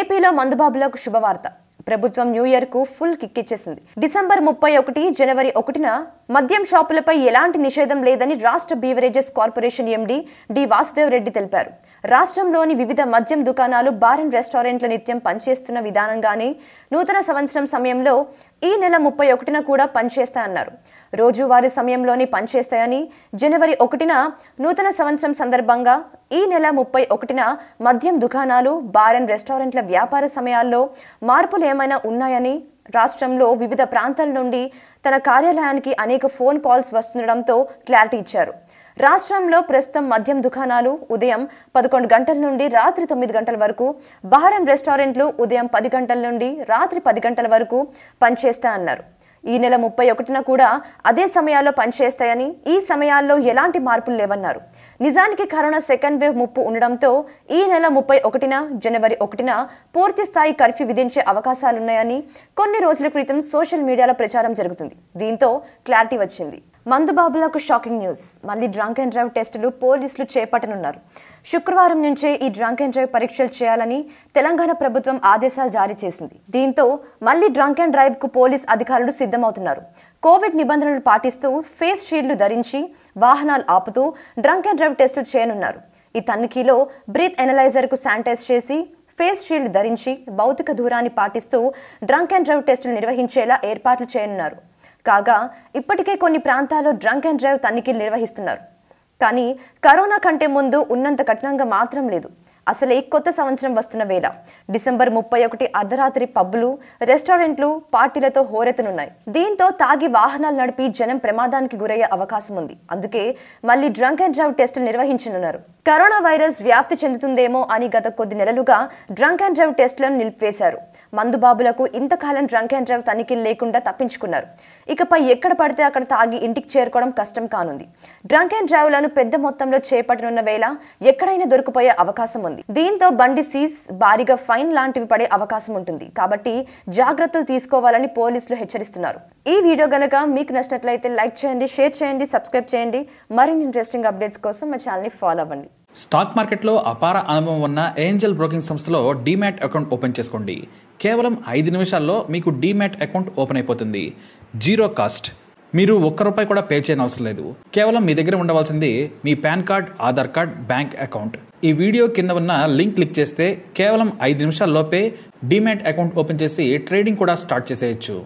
ఏపీలో మందుబాబులకు శుభవార్త ప్రభుత్వం న్యూ ఇయర్కు ఫుల్ కిక్కిచ్చేసింది డిసెంబర్ ముప్పై ఒకటి జనవరి ఒకటిన మద్యం షాపులపై ఎలాంటి నిషేధం లేదని రాష్ట్ర beverages corporation MD D Vasudev Reddy తెలిపారు రాష్ట్రంలోని వివిధ మద్యం దుకాణాలు బార్ అండ్ రెస్టారెంట్ల నిత్యం పనిచేస్తున్న విధానంగానే నూతన సంవత్సరం సమయంలో ఈ నెల ముప్పై ఒకటిన కూడా పనిచేస్తాయన్నారు రోజువారీ సమయంలోనే పనిచేస్తాయని జనవరి ఒకటిన నూతన సంవత్సరం సందర్భంగా ఈ నెల ముప్పై ఒకటిన మద్యం దుకాణాలు బార్ అండ్ రెస్టారెంట్ల వ్యాపార సమయాల్లో మార్పులు ఏమైనా ఉన్నాయని రాష్ట్రంలో వివిధ ప్రాంతాల నుండి తన కార్యాలయానికి అనేక ఫోన్ కాల్స్ వస్తుండడంతో క్లారిటీ ఇచ్చారు రాష్ట్రంలో ప్రస్తుతం మద్యం దుకాణాలు ఉదయం పదకొండు గంటల నుండి రాత్రి తొమ్మిది గంటల వరకు బార్ రెస్టారెంట్లు ఉదయం పది గంటల నుండి రాత్రి పది గంటల వరకు పనిచేస్తా అన్నారు ఈ నెల ముప్పై ఒకటిన కూడా అదే సమయాల్లో పనిచేస్తాయని ఈ సమయాల్లో ఎలాంటి మార్పులు లేవన్నారు నిజానికి కరోనా సెకండ్ వేవ్ ముప్పు ఉండడంతో ఈ నెల ముప్పై ఒకటిన జనవరి ఒకటిన పూర్తి స్థాయి కర్ఫ్యూ విధించే అవకాశాలున్నాయని కొన్ని రోజుల క్రితం సోషల్ మీడియాలో ప్రచారం జరుగుతుంది దీంతో క్లారిటీ వచ్చింది మందుబాబులకు షాకింగ్ న్యూస్ మళ్ళీ డ్రంక్ అండ్ డ్రైవ్ టెస్టులు పోలీసులు చేపట్టనున్నారు శుక్రవారం నుంచే ఈ డ్రంక్ అండ్ డ్రైవ్ పరీక్షలు చేయాలని తెలంగాణ ప్రభుత్వం ఆదేశాలు జారీ చేసింది దీంతో మళ్ళీ డ్రంక్ అండ్ డ్రైవ్కు పోలీస్ అధికారులు సిద్ధమవుతున్నారు కోవిడ్ నిబంధనలు పాటిస్తూ ఫేస్ షీల్డ్లు ధరించి వాహనాలు ఆపుతూ డ్రంక్ అండ్ డ్రైవ్ టెస్టులు చేయనున్నారు ఈ తనిఖీలో బ్రీత్ ఎనలైజర్కు శానిటైజ్ చేసి ఫేస్ షీల్డ్ ధరించి భౌతిక దూరాన్ని పాటిస్తూ డ్రంక్ అండ్ డ్రైవ్ టెస్టులు నిర్వహించేలా ఏర్పాట్లు చేయనున్నారు కాగా ఇప్పటికే కొన్ని ప్రాంతాల్లో డ్రంక్ అండ్ డ్రైవ్ తనిఖీలు నిర్వహిస్తున్నారు కానీ కరోనా కంటే ముందు ఉన్నంత కఠినంగా మాత్రం లేదు అసలే కొత్త సంవత్సరం వస్తున్న వేళ డిసెంబర్ ముప్పై ఒకటి అర్ధరాత్రి పబ్బులు రెస్టారెంట్లు పార్టీలతో హోరెత్తనున్నాయి దీంతో తాగి వాహనాలు నడిపి జనం ప్రమాదానికి గురయ్యే అవకాశం ఉంది అందుకే మళ్ళీ డ్రంక్ అండ్ డ్రైవ్ టెస్టులు నిర్వహించనున్నారు కరోనా వైరస్ వ్యాప్తి చెందుతుందేమో అని గత కొద్ది నెలలుగా డ్రంక్ అండ్ డ్రైవ్ టెస్టులను నిలిపివేశారు మందుబాబులకు ఇంతకాలం డ్రంక్ అండ్ డ్రైవ్ తనిఖీలు లేకుండా తప్పించుకున్నారు ఇకపై ఎక్కడ పడితే అక్కడ తాగి ఇంటికి చేరుకోవడం కష్టం కానుంది డ్రంక్ అండ్ డ్రైవ్లను పెద్ద మొత్తంలో చేపట్టనున్న వేళ ఎక్కడైనా దొరికిపోయే అవకాశం ఉంది ఉంటుంది దీంతో బండి సీజ్ భారీగా ఫైన్ లాంటివి పడే అవకాశం ఉంటుంది కాబట్టి జాగ్రత్తలు తీసుకోవాలని పోలీసులు హెచ్చరిస్తున్నారు ఈ వీడియో గనక మీకు నచ్చినట్లయితే లైక్ చేయండి షేర్ చేయండి సబ్స్క్రైబ్ చేయండి మరిన్ని ఇంట్రెస్టింగ్ అప్డేట్స్ కోసం మా ఛానల్ని ఫాలో అవ్వండి స్టాక్ మార్కెట్లో అపార అనుభవం ఉన్న ఏంజల్ బ్రోకింగ్ సంస్థలో డీమ్యాట్ అకౌంట్ ఓపెన్ చేసుకోండి కేవలం ఐదు నిమిషాల్లో మీకు డీమ్యాట్ అకౌంట్ ఓపెన్ అయిపోతుంది జీరో కాస్ట్ మీరు ఒక్క రూపాయి కూడా పే చేయనవసరం లేదు కేవలం మీ దగ్గర ఉండవలసింది మీ PAN card Aadhaar card bank account ఈ వీడియో కింద ఉన్న లింక్ క్లిక్ చేస్తే కేవలం ఐదు నిమిషాల లోపే అకౌంట్ ఓపెన్ చేసి ట్రేడింగ్ కూడా స్టార్ట్ చేసేయచ్చు